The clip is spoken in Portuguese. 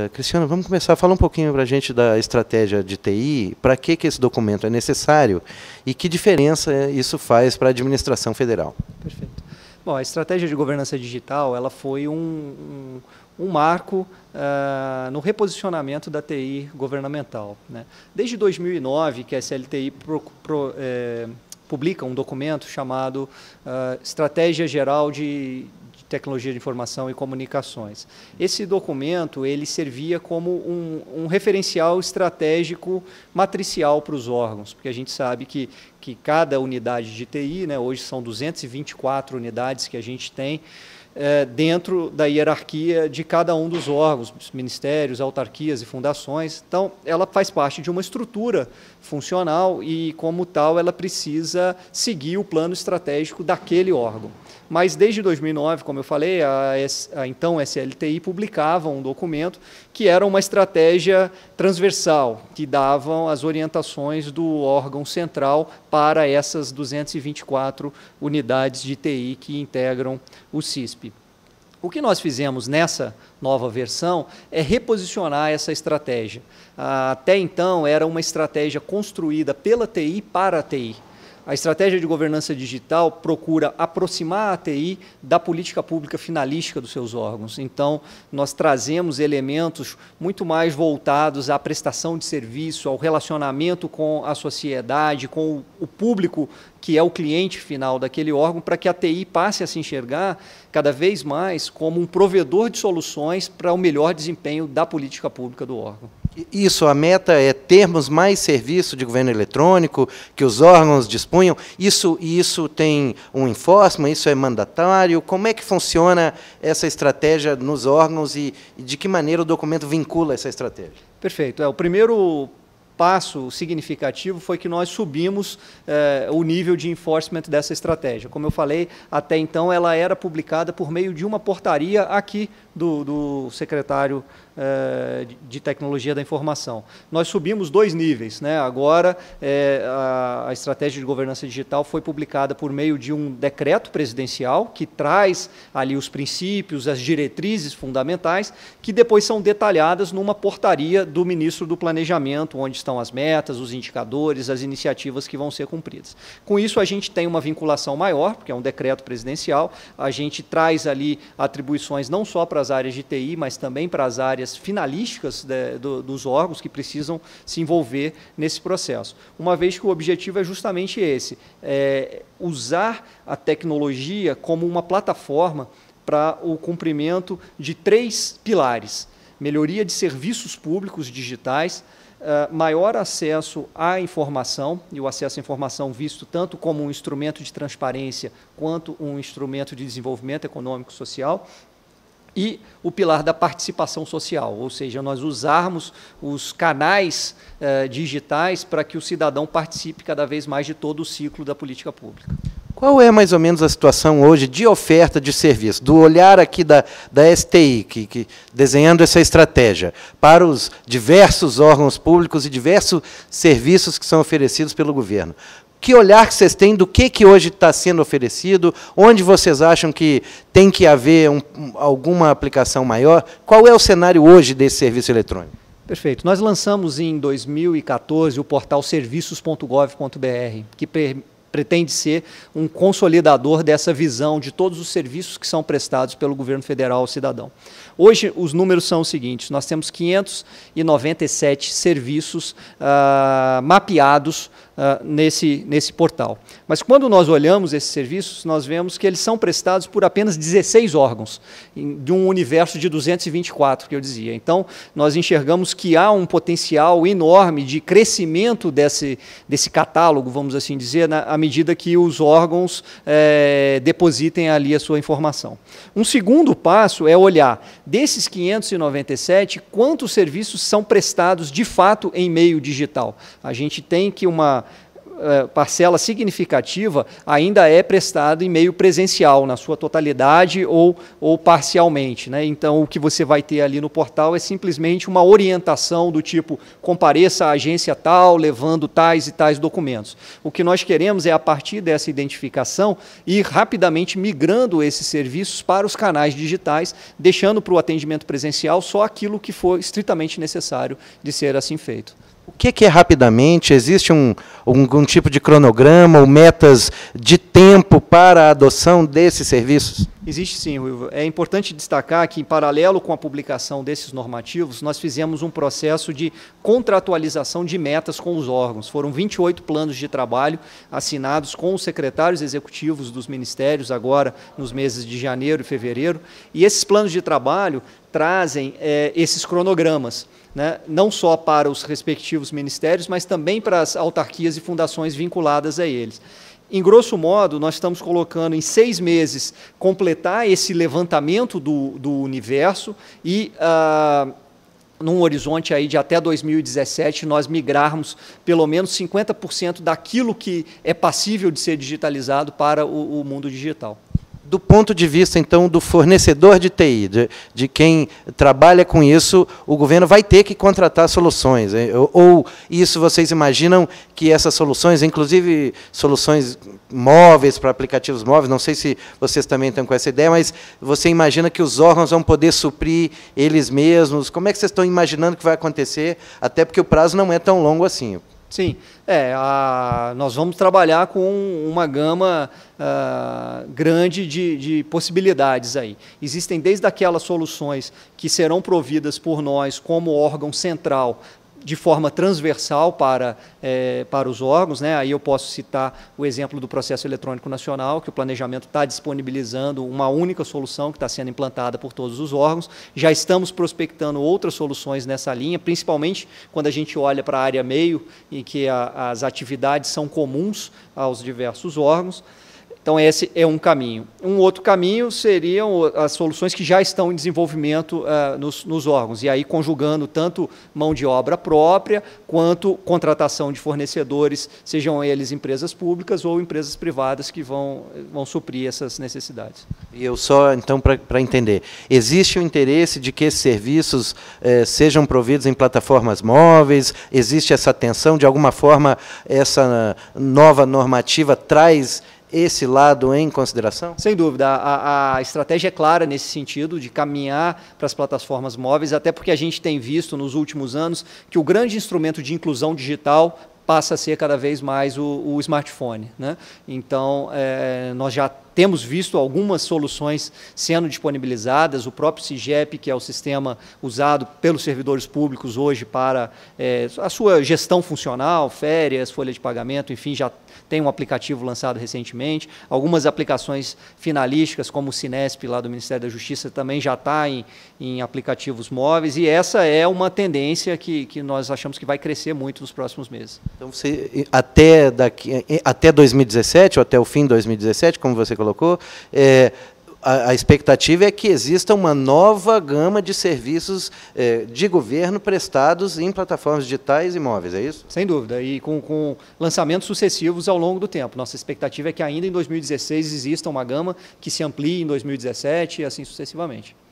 Eh, Cristiano, vamos começar. Fala um pouquinho para a gente da estratégia de TI, para que, que esse documento é necessário e que diferença isso faz para a administração federal. Perfeito. Bom, a estratégia de governança digital ela foi um, um, um marco uh, no reposicionamento da TI governamental. Né? Desde 2009 que a SLTI pro, pro, é, publica um documento chamado uh, Estratégia Geral de Tecnologia de Informação e Comunicações. Esse documento ele servia como um, um referencial estratégico matricial para os órgãos, porque a gente sabe que, que cada unidade de TI, né, hoje são 224 unidades que a gente tem, é, dentro da hierarquia de cada um dos órgãos, ministérios, autarquias e fundações. Então, ela faz parte de uma estrutura funcional e, como tal, ela precisa seguir o plano estratégico daquele órgão. Mas desde 2009, como eu falei, a, a então SLTI publicava um documento que era uma estratégia transversal, que davam as orientações do órgão central para essas 224 unidades de TI que integram o CISP. O que nós fizemos nessa nova versão é reposicionar essa estratégia. Ah, até então, era uma estratégia construída pela TI para a TI. A estratégia de governança digital procura aproximar a TI da política pública finalística dos seus órgãos. Então, nós trazemos elementos muito mais voltados à prestação de serviço, ao relacionamento com a sociedade, com o público que é o cliente final daquele órgão, para que a TI passe a se enxergar cada vez mais como um provedor de soluções para o melhor desempenho da política pública do órgão. Isso, a meta é termos mais serviço de governo eletrônico, que os órgãos dispunham. Isso, isso tem um enforcement, isso é mandatário. Como é que funciona essa estratégia nos órgãos e, e de que maneira o documento vincula essa estratégia? Perfeito. É, o primeiro passo significativo foi que nós subimos eh, o nível de enforcement dessa estratégia. Como eu falei, até então ela era publicada por meio de uma portaria aqui do, do secretário eh, de tecnologia da informação. Nós subimos dois níveis. Né? Agora, é, a, a, estratégia de governança digital foi publicada por meio de um decreto presidencial que traz ali os princípios, as diretrizes fundamentais, que depois são detalhadas numa portaria do ministro do Planejamento, onde estão as metas, os indicadores, as iniciativas que vão ser cumpridas. Com isso, a gente tem uma vinculação maior, porque é um decreto presidencial, a gente traz ali atribuições não só para as áreas de TI, mas também para as áreas áreas finalísticas de, do, dos órgãos que precisam se envolver nesse processo. Uma vez que o objetivo é justamente esse, é usar a tecnologia como uma plataforma para o cumprimento de três pilares: melhoria de serviços públicos digitais, é, maior acesso à informação, e o acesso à informação visto tanto como um instrumento de transparência quanto um instrumento de desenvolvimento econômico social, e o pilar da participação social, ou seja, nós usarmos os canais eh, digitais para que o cidadão participe cada vez mais de todo o ciclo da política pública. Qual é mais ou menos a situação hoje de oferta de serviço? Do olhar aqui da, da STI, que, que desenhando essa estratégia, para os diversos órgãos públicos e diversos serviços que são oferecidos pelo governo que olhar que vocês têm do que, que hoje está sendo oferecido, onde vocês acham que tem que haver um, alguma aplicação maior, qual é o cenário hoje desse serviço eletrônico? Perfeito. Nós lançamos em 2014 o portal serviços.gov.br, que pretende ser um consolidador dessa visão de todos os serviços que são prestados pelo governo federal ao cidadão. Hoje, os números são os seguintes: nós temos 597 serviços ah, mapeados ah, nesse, nesse portal. Mas quando nós olhamos esses serviços, nós vemos que eles são prestados por apenas 16 órgãos, em, de um universo de 224, que eu dizia. Então, nós enxergamos que há um potencial enorme de crescimento desse, desse catálogo, vamos assim dizer, na, à medida que os órgãos é, depositem ali a sua informação. Um segundo passo é olhar, desses 597, quantos serviços são prestados de fato em meio digital. A gente tem que uma, é, parcela significativa ainda é prestado em meio presencial, na sua totalidade ou, ou parcialmente. Né? Então, o que você vai ter ali no portal é simplesmente uma orientação do tipo compareça à agência tal, levando tais e tais documentos. O que nós queremos é, a partir dessa identificação, ir rapidamente migrando esses serviços para os canais digitais, deixando para o atendimento presencial só aquilo que for estritamente necessário de ser assim feito. O que é, que é rapidamente? Existe um, um, um tipo de cronograma ou metas de tempo para a adoção desses serviços? Existe sim, Ruivo. É importante destacar que, em paralelo com a publicação desses normativos, nós fizemos um processo de contratualização de metas com os órgãos. Foram 28 planos de trabalho assinados com os secretários executivos dos ministérios, agora nos meses de janeiro e fevereiro. E esses planos de trabalho trazem é, esses cronogramas. Né, não só para os respectivos ministérios, mas também para as autarquias e fundações vinculadas a eles em grosso modo, nós estamos colocando em seis meses completar esse levantamento do, do universo e. Uh, num horizonte aí de até 2017 nós migrarmos pelo menos 50% daquilo que é passível de ser digitalizado para o, o mundo digital do ponto de vista, então, do fornecedor de TI, de, de, quem trabalha com isso, o governo vai ter que contratar soluções. Ou, isso vocês imaginam que essas soluções, inclusive soluções móveis para aplicativos móveis, não sei se vocês também estão com essa ideia, mas você imagina que os órgãos vão poder suprir eles mesmos? Como é que vocês estão imaginando que vai acontecer? Até porque o prazo não é tão longo assim. Sim, é, a, nós vamos trabalhar com uma gama a, ah, grande de, de, possibilidades aí. Existem desde aquelas soluções que serão providas por nós como órgão central de forma transversal para, é, para os órgãos. Né? Aí eu posso citar o exemplo do processo eletrônico nacional, que o planejamento está disponibilizando uma única solução que está sendo implantada por todos os órgãos. Já estamos prospectando outras soluções nessa linha, principalmente quando a gente olha para a área meio, em que a, as atividades são comuns aos diversos órgãos. Então, esse é um caminho. Um outro caminho seriam as soluções que já estão em desenvolvimento uh, nos, nos, órgãos, e aí conjugando tanto mão de obra própria, quanto contratação de fornecedores, sejam eles empresas públicas ou empresas privadas que vão, vão suprir essas necessidades. E eu só, então, para entender, existe o interesse de que esses serviços eh, sejam providos em plataformas móveis? Existe essa tensão? De alguma forma, essa nova normativa traz esse lado em consideração? Sem dúvida. A, a estratégia é clara nesse sentido, de caminhar para as plataformas móveis, até porque a gente tem visto nos últimos anos que o grande instrumento de inclusão digital passa a ser cada vez mais o, o smartphone. Né? Então, é, nós já temos visto algumas soluções sendo disponibilizadas, o próprio CIGEP, que é o sistema usado pelos servidores públicos hoje para é, a sua gestão funcional, férias, folha de pagamento, enfim, já tem um aplicativo lançado recentemente. Algumas aplicações finalísticas, como o Sinesp, lá do Ministério da Justiça, também já está em, em aplicativos móveis, e essa é uma tendência que, que nós achamos que vai crescer muito nos próximos meses. Então, você, até, daqui, até 2017, ou até o fim de 2017, como você colocou, colocou, é, a, a, expectativa é que exista uma nova gama de serviços é, de governo prestados em plataformas digitais e móveis, é isso? Sem dúvida, e com, com, lançamentos sucessivos ao longo do tempo. Nossa expectativa é que ainda em 2016 exista uma gama que se amplie em 2017 e assim sucessivamente.